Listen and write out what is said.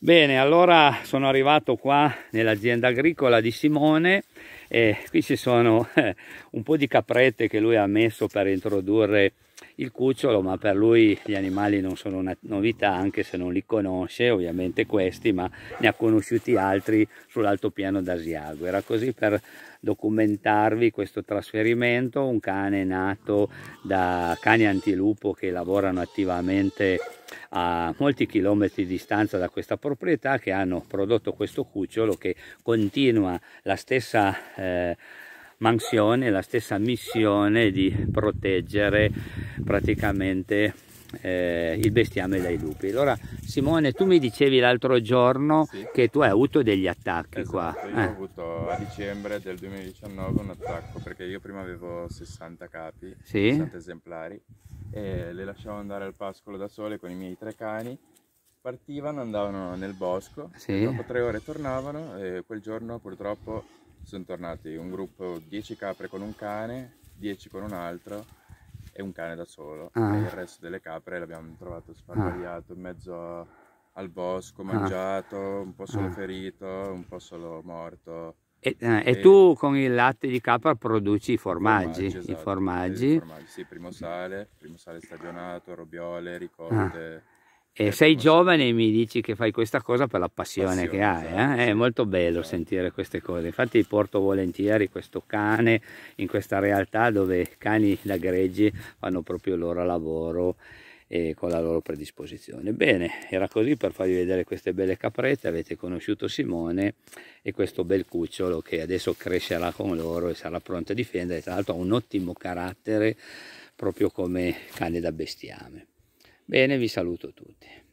Bene, allora sono arrivato qua nell'azienda agricola di Simone e qui ci sono eh, un po' di caprette che lui ha messo per introdurre il cucciolo, ma per lui gli animali non sono una novità anche se non li conosce, ovviamente questi, ma ne ha conosciuti altri sull'altopiano d'Asiago. Era così per documentarvi questo trasferimento, un cane nato da cani antilupo che lavorano attivamente a molti chilometri di distanza da questa proprietà che hanno prodotto questo cucciolo che continua la stessa eh, mansione, la stessa missione di proteggere praticamente eh, il bestiame dai lupi. Allora Simone tu mi dicevi l'altro giorno sì. che tu hai avuto degli attacchi esatto, qua. Io eh. ho avuto a dicembre del 2019 un attacco perché io prima avevo 60 capi, sì? 60 esemplari e le lasciavo andare al pascolo da sole con i miei tre cani. Partivano, andavano nel bosco, sì. dopo tre ore tornavano e quel giorno purtroppo sono tornati un gruppo dieci capre con un cane, dieci con un altro e un cane da solo. Ah. E il resto delle capre l'abbiamo trovato sparpagliato ah. in mezzo al bosco, ah. mangiato, un po' solo ah. ferito, un po' solo morto. E, eh, e, tu con il latte di capra produci i formaggi, esatto, i formaggi. Sì, formaggi sì, primo sale, primo sale stagionato, robiole, ricotte. Ah. E eh, certo, sei giovane e mi dici che fai questa cosa per la passione, passione che hai, esatto, eh? è molto bello esatto. sentire queste cose, infatti porto volentieri questo cane in questa realtà dove cani da greggi fanno proprio il loro lavoro e con la loro predisposizione. Bene, era così per farvi vedere queste belle caprette, avete conosciuto Simone e questo bel cucciolo che adesso crescerà con loro e sarà pronto a difendere, tra l'altro ha un ottimo carattere proprio come cane da bestiame. Bene, vi saluto tutti.